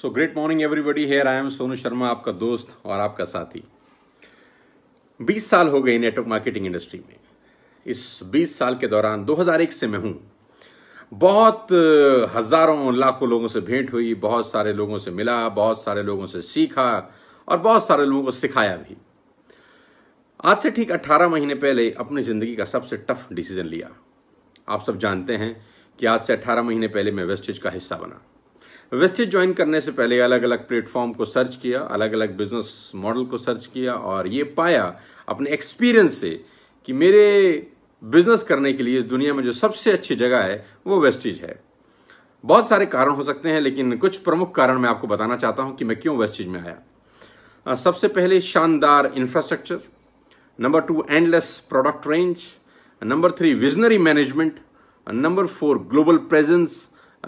so great morning everybody here I am Sonu Sharma आपका दोस्त और आपका साथी 20 साल हो गए नेटवर्क मार्केटिंग इंडस्ट्री में इस 20 साल के दौरान 2001 से मैं हूं बहुत हज़ारों लाखों लोगों से भेंट हुई बहुत सारे लोगों से मिला बहुत सारे लोगों से सीखा और बहुत सारे लोगों को सिखाया भी आज से ठीक 18 महीने पहले अपनी ज़िंदगी का सबसे टफ डिसीज़न लिया आप सब जानते हैं कि आज से 18 महीने पहले मैं वेस्टेज का हिस्सा बना वेस्टेज ज्वाइन करने से पहले अलग अलग प्लेटफॉर्म को सर्च किया अलग अलग बिजनेस मॉडल को सर्च किया और ये पाया अपने एक्सपीरियंस से कि मेरे बिजनेस करने के लिए इस दुनिया में जो सबसे अच्छी जगह है वो वेस्टेज है बहुत सारे कारण हो सकते हैं लेकिन कुछ प्रमुख कारण मैं आपको बताना चाहता हूं कि मैं क्यों वेस्टेज में आया सबसे पहले शानदार infrastructure number two endless product range number three visionary management number four global presence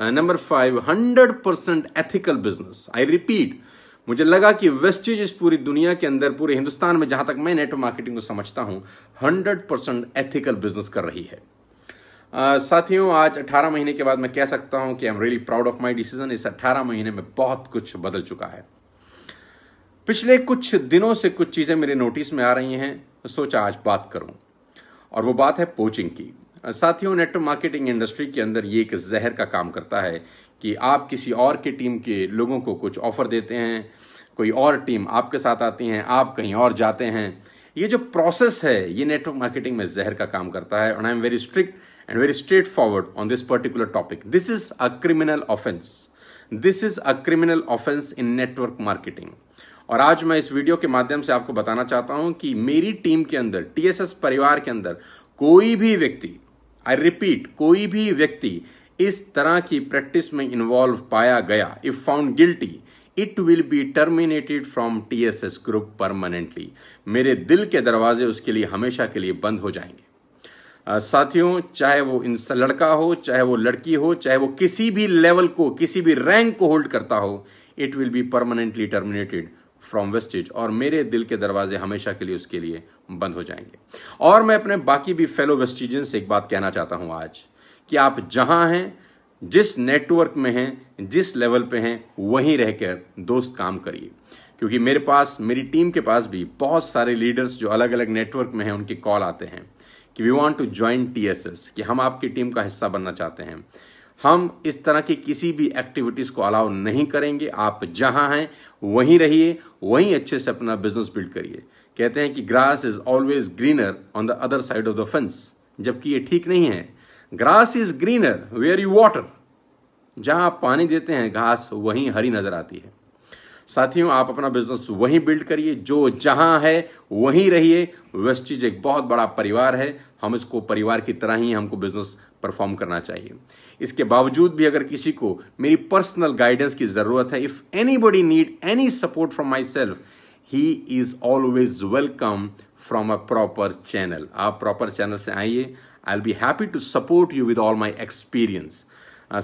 number five hundred percent ethical business I repeat मुझे लगा कि वेस्टेज इस पूरी दुनिया के अंदर पूरे हिंदुस्तान में जहां तक मैं नेटवर्क मार्केटिंग को समझता हूं हंड्रेड परसेंट एथिकल बिजनेस कर रही है Uh, साथियों आज 18 महीने के बाद मैं कह सकता हूं कि I am really proud of my decision इस 18 महीने में बहुत कुछ बदल चुका है पिछले कुछ दिनों से कुछ चीज़ें मेरे नोटिस में आ रही हैं सोचा आज बात करूं और वो बात है पोचिंग की साथियों नेटवर्क मार्केटिंग इंडस्ट्री के अंदर ये एक जहर का काम करता है कि आप किसी और की टीम के लोगों को कुछ ऑफ़र देते हैं कोई और टीम आपके साथ आती हैं आप कहीं और जाते हैं ये जो प्रोसेस है ये नेटवर्क मार्केटिंग में जहर का काम करता है and I am very strict and very straightforward on this particular topic this is a criminal offence this is a criminal offence in network marketing और आज मैं इस वीडियो के माध्यम से आपको बताना चाहता हूं कि मेरी टीम के अंदर टीएसएस परिवार के अंदर कोई भी व्यक्ति आई रिपीट कोई भी व्यक्ति इस तरह की प्रैक्टिस में इन्वॉल्व पाया गया if found guilty it will be terminated from T S S group permanently मेरे दिल के दरवाजे उसके लिए हमेशा के लिए बंद हो जाएंगे साथियों चाहे वो इन लड़का हो चाहे वो लड़की हो चाहे वो किसी भी लेवल को किसी भी रैंक को होल्ड करता हो it will be permanently terminated from wastage और मेरे दिल के दरवाजे हमेशा के लिए उसके लिए बंद हो जाएंगे और मैं अपने बाकी भी फेलो वेस्टिजन से एक बात कहना चाहता हूं आज कि आप जहां हैं जिस नेटवर्क में हैं जिस लेवल पे हैं वहीं रहकर दोस्त काम करिए क्योंकि मेरे पास मेरी टीम के पास भी बहुत सारे लीडर्स जो अलग अलग नेटवर्क में हैं उनके कॉल आते हैं कि we want to join TSS कि हम आपकी टीम का हिस्सा बनना चाहते हैं हम इस तरह की किसी भी एक्टिविटीज़ को अलाउ नहीं करेंगे आप जहां हैं वहीं रहिए वहीं अच्छे से अपना बिजनेस बिल्ड करिए कहते हैं कि grass is always greener on the other side of the fence जबकि ये ठीक नहीं है grass is greener where you water जहां आप पानी देते हैं घास वहीं हरी नजर आती है साथियों आप अपना बिजनेस वहीं बिल्ड करिए जो जहां है वहीं रहिए वेस्टिज एक बहुत बड़ा परिवार है हम इसको परिवार की तरह ही हमको बिजनेस परफॉर्म करना चाहिए इसके बावजूद भी अगर किसी को मेरी पर्सनल गाइडेंस की ज़रूरत है if anybody need any support from myself he is always welcome from a proper channel आप प्रॉपर चैनल से आइए I be happy to support you with all my experience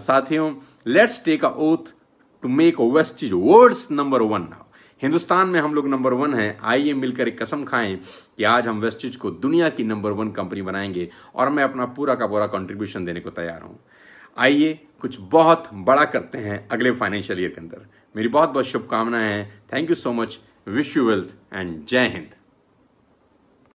साथियों let's take a oath to make is world's number one now Hindustan में हम लोग number one हैं आइए मिलकर एक कसम खाएं कि आज हम वेस्टिज को दुनिया की नंबर वन कंपनी बनाएंगे और मैं अपना पूरा का पूरा कंट्रीब्यूशन देने को तैयार हूँ आइए कुछ बहुत बड़ा करते हैं अगले फाइनेंशियल ईयर के अंदर मेरी बहुत बहुत शुभकामनाएं हैं thank you so much wish you wealth and जय हिंद